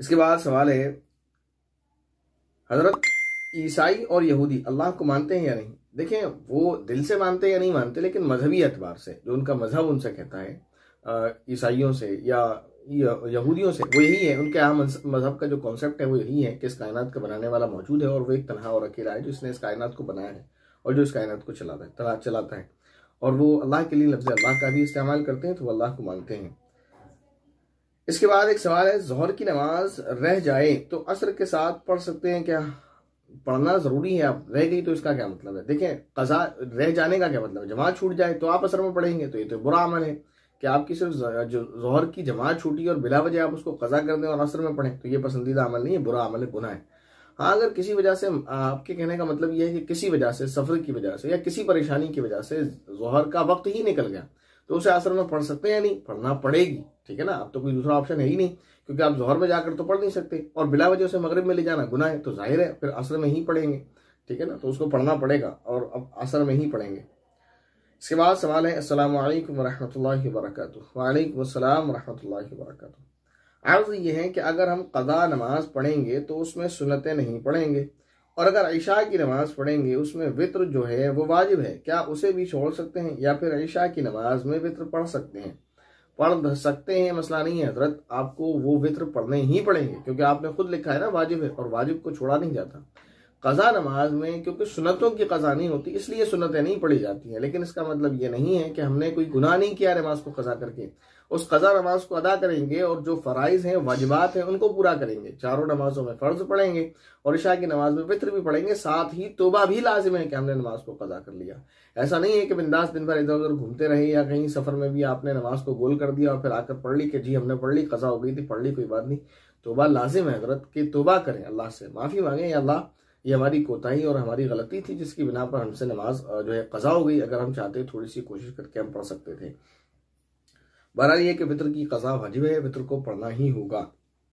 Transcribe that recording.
इसके बाद सवाल है हजरत ईसाई और यहूदी अल्लाह को मानते हैं या नहीं देखें वो दिल से मानते या नहीं मानते लेकिन मजहबी एतबार से जो उनका मजहब उनसे कहता है ईसाइयों से या यहूदियों से वो यही है उनके आम मजहब का जो कॉन्सेप्ट है वो यही है कि इस कायनात का बनाने वाला मौजूद है और वो एक तनहा और अकेला है जो इसने इस कायनात को बनाया है और जो इस कायनात को चलाता है चलाता है और वो अल्लाह के लिए लफ्ज़ अल्लाह का भी इस्तेमाल करते हैं तो वो अल्लाह को मानते हैं इसके बाद एक सवाल है जहर की नमाज रह जाए तो असर के साथ पढ़ सकते हैं क्या पढ़ना जरूरी है आप रह गई तो इसका क्या मतलब है देखें कजा रह जाने का क्या मतलब है जमात छूट जाए तो आप असर में पढ़ेंगे तो ये तो बुरा अमल है कि आपकी सिर्फ जो जहर की जमात छूटी और बिला वजह आप उसको कजा कर दें और असर में पढ़ें तो ये पसंदीदा अमल नहीं है बुरा अमल है गुना है हाँ अगर किसी वजह से आपके कहने का मतलब यह है कि किसी वजह से सफर की वजह से या किसी परेशानी की वजह से जहर का वक्त ही निकल गया तो उसे आश्रम में पढ़ सकते हैं या नहीं पढ़ना पड़ेगी ठीक है ना अब तो कोई दूसरा ऑप्शन है ही नहीं क्योंकि आप जोहर में जाकर तो पढ़ नहीं सकते और बिला वजह से मगरब में ले जाना गुना है तो जाहिर है फिर आश्रम में ही पढ़ेंगे ठीक है ना तो उसको पढ़ना पड़ेगा और अब आश्रम में ही पढ़ेंगे इसके बाद सवाल है असल वरहमल वरक वालेकाम वरह वरक अर्ज ये है कि अगर हम कदा नमाज पढ़ेंगे तो उसमें सुनते नहीं पढ़ेंगे और अगर ऐशा की नमाज पढ़ेंगे उसमें वित्र जो है वो वाजिब है क्या उसे भी छोड़ सकते हैं या फिर ऐशा की नमाज में वित्र पढ़ सकते हैं पढ़ सकते हैं मसला नहीं है हजरत आपको वो वित्र पढ़ने ही पड़ेंगे क्योंकि आपने खुद लिखा है ना वाजिब है और वाजिब को छोड़ा नहीं जाता कज़ा नमाज में क्योंकि सुनतों की कज़ा नहीं होती इसलिए सुनतें नहीं पढ़ी जाती हैं लेकिन इसका मतलब ये नहीं है कि हमने कोई गुनाह नहीं किया नमाज को कज़ा करके उस कज़ा नमाज को अदा करेंगे और जो फ़राइज़ हैं वजबात हैं उनको पूरा करेंगे चारों नमाजों में फ़र्ज पढ़ेंगे और ईशा की नमाज में फित्र भी पढ़ेंगे साथ ही तोबा भी लाजिम है कि हमने नमाज को कज़ा कर लिया ऐसा नहीं है कि बिंदास दिन भर इधर उधर घूमते रहे या कहीं सफ़र में भी आपने नमाज को गोल कर दिया और फिर आकर पढ़ ली कि जी हमने पढ़ ली कज़ा हो गई थी पढ़ ली कोई बात नहीं तोबा लाजिम है हजरत की तोबा करें अल्लाह से माफ़ी या अल्लाह ये हमारी कोताही और हमारी गलती थी जिसकी बिना पर हमसे नमाज जो है कज़ा हो गई अगर हम चाहते थोड़ी सी कोशिश करके हम पढ़ सकते थे बहरहाल ये कि वित्र की कज़ा वाजिब है वित्र को पढ़ना ही होगा